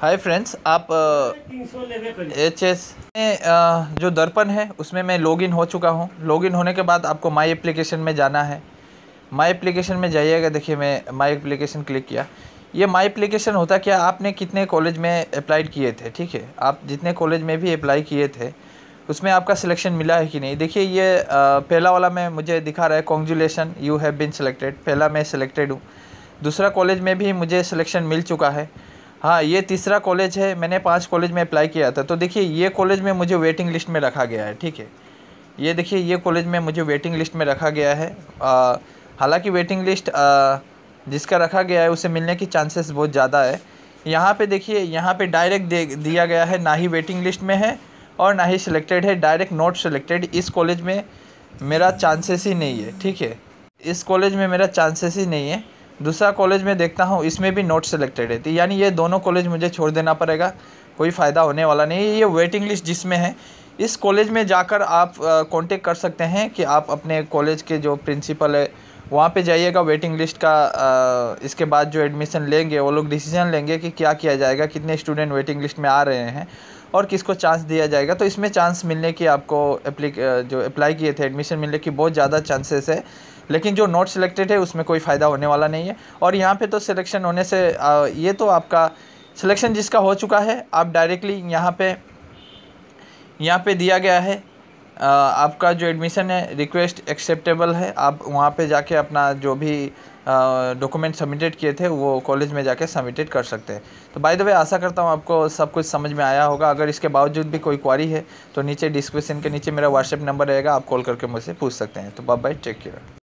हाय friends आप H uh, S में uh, जो दर्पण है उसमें मैं लॉगिन हो चुका हूँ लॉगिन होने के बाद आपको माई एप्लीकेशन में जाना है माई एप्लीकेशन में जाइएगा देखिए मैं माई एप्लीकेशन क्लिक किया ये माई एप्लीकेशन होता क्या आपने कितने कॉलेज में अप्लाई किए थे ठीक है आप जितने कॉलेज में भी अप्लाई किए थे उसमें आपका सिलेक्शन मिला है कि नहीं देखिए ये uh, पहला वाला में मुझे दिखा रहा है congratulations you have been selected पहला मैं सिलेक्टेड हूँ दूसरा कॉलेज में भी मुझे सिलेक्शन मिल चुका है हाँ ये तीसरा कॉलेज है मैंने पांच कॉलेज में अप्लाई किया था तो देखिए ये कॉलेज में मुझे वेटिंग लिस्ट में रखा गया है ठीक है ये देखिए ये कॉलेज में मुझे वेटिंग लिस्ट में रखा गया है हालांकि वेटिंग लिस्ट आ, जिसका रखा गया है उसे मिलने की चांसेस बहुत ज़्यादा है यहाँ पे देखिए यहाँ पे डायरेक्ट दे दिया गया है ना ही वेटिंग लिस्ट में है और ना ही सिलेक्टेड है डायरेक्ट नॉट सिलेक्टेड इस कॉलेज में मेरा चांसेस ही नहीं है ठीक है इस कॉलेज में मेरा चांसेस ही नहीं है दूसरा कॉलेज में देखता हूँ इसमें भी नोट सेलेक्टेड है यानी ये दोनों कॉलेज मुझे छोड़ देना पड़ेगा कोई फ़ायदा होने वाला नहीं ये वेटिंग लिस्ट जिसमें है इस कॉलेज में जाकर आप कांटेक्ट कर सकते हैं कि आप अपने कॉलेज के जो प्रिंसिपल है वहाँ पे जाइएगा वेटिंग लिस्ट का आ, इसके बाद जो एडमिशन लेंगे वो लोग डिसीजन लेंगे कि क्या किया जाएगा कितने स्टूडेंट वेटिंग लिस्ट में आ रहे हैं और किसको चांस दिया जाएगा तो इसमें चांस मिलने की आपको एप्लिक जो अप्लाई किए थे एडमिशन मिलने की बहुत ज़्यादा चांसेस है लेकिन जो नोट सिलेक्टेड है उसमें कोई फ़ायदा होने वाला नहीं है और यहाँ पे तो सिलेक्शन होने से आ, ये तो आपका सिलेक्शन जिसका हो चुका है आप डायरेक्टली यहाँ पे यहाँ पे दिया गया है आ, आपका जो एडमिशन है रिक्वेस्ट एक्सेप्टेबल है आप वहाँ पे जाके अपना जो भी डॉक्यूमेंट सबमिटेड किए थे वो कॉलेज में जाके सबमिटेड कर सकते हैं तो बाय द वे आशा करता हूँ आपको सब कुछ समझ में आया होगा अगर इसके बावजूद भी कोई क्वारी है तो नीचे डिस्क्रिप्शन के नीचे मेरा व्हाट्सएप नंबर रहेगा आप कॉल करके मुझसे पूछ सकते हैं तो बाय बाय टेक केयर